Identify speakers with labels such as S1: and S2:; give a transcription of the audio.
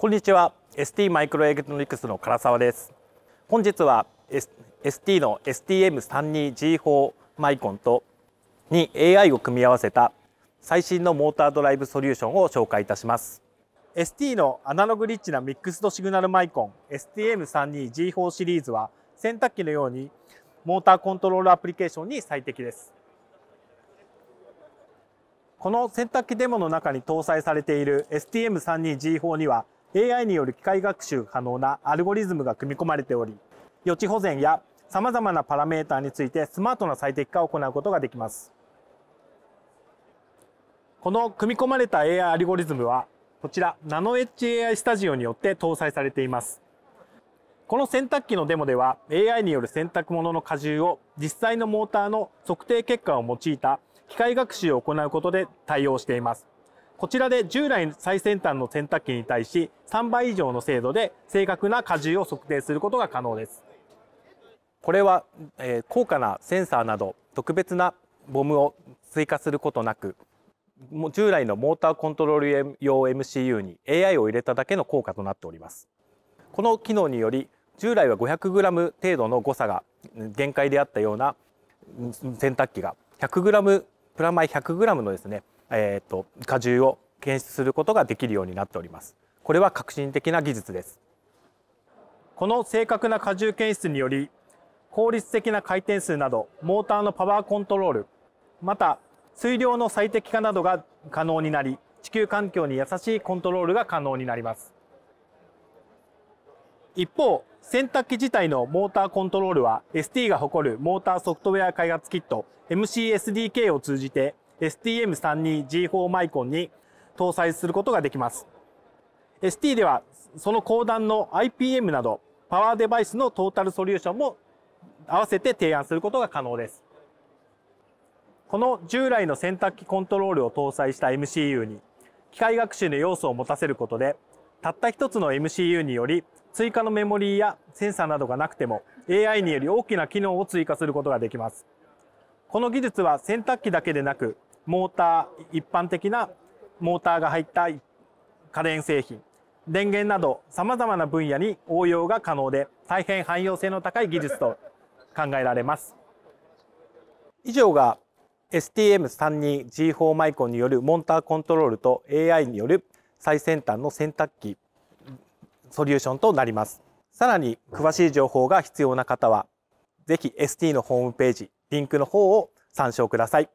S1: こんにちは ST マイクロエグクトロニクスの唐沢です本日は、S、ST の STM32G4 マイコンとに AI を組み合わせた最新のモータードライブソリューションを紹介いたします ST のアナログリッチなミックスドシグナルマイコン STM32G4 シリーズは洗濯機のようにモーターコントロールアプリケーションに最適ですこの洗濯機デモの中に搭載されている STM32G4 には AI による機械学習可能なアルゴリズムが組み込まれており、予知保全や様々なパラメーターについてスマートな最適化を行うことができます。この組み込まれた AI アルゴリズムは、こちら、ナノエッジ AI スタジオによって搭載されています。この洗濯機のデモでは、AI による洗濯物の荷重を実際のモーターの測定結果を用いた機械学習を行うことで対応しています。こちらで従来最先端の洗濯機に対し3倍以上の精度で正確な荷重を測定することが可能ですこれは、えー、高価なセンサーなど特別なボムを追加することなく従来のモーターコントロール用 MCU に AI を入れただけの効果となっておりますこの機能により従来は5 0 0ム程度の誤差が限界であったような洗濯機が1 0 0ムプラマイ1 0 0ムのですねえーと、荷重を検出することができるようになっておりますこれは革新的な技術ですこの正確な荷重検出により効率的な回転数などモーターのパワーコントロールまた水量の最適化などが可能になり地球環境に優しいコントロールが可能になります一方洗濯機自体のモーターコントロールは ST が誇るモーターソフトウェア開発キット MCSDK を通じて STM32G4 マイコンに搭載することができます。ST ではその後段の IPM などパワーデバイスのトータルソリューションも合わせて提案することが可能です。この従来の洗濯機コントロールを搭載した MCU に機械学習の要素を持たせることでたった一つの MCU により追加のメモリーやセンサーなどがなくても AI により大きな機能を追加することができます。この技術は洗濯機だけでなくモーター一般的なモーターが入った家電製品電源などさまざまな分野に応用が可能で大変汎用性の高い技術と考えられます以上が STM32G4 マイコンによるモンターコントロールと AI による最先端の洗濯機ソリューションとなりますさらに詳しい情報が必要な方はぜひ ST のホームページリンクの方を参照ください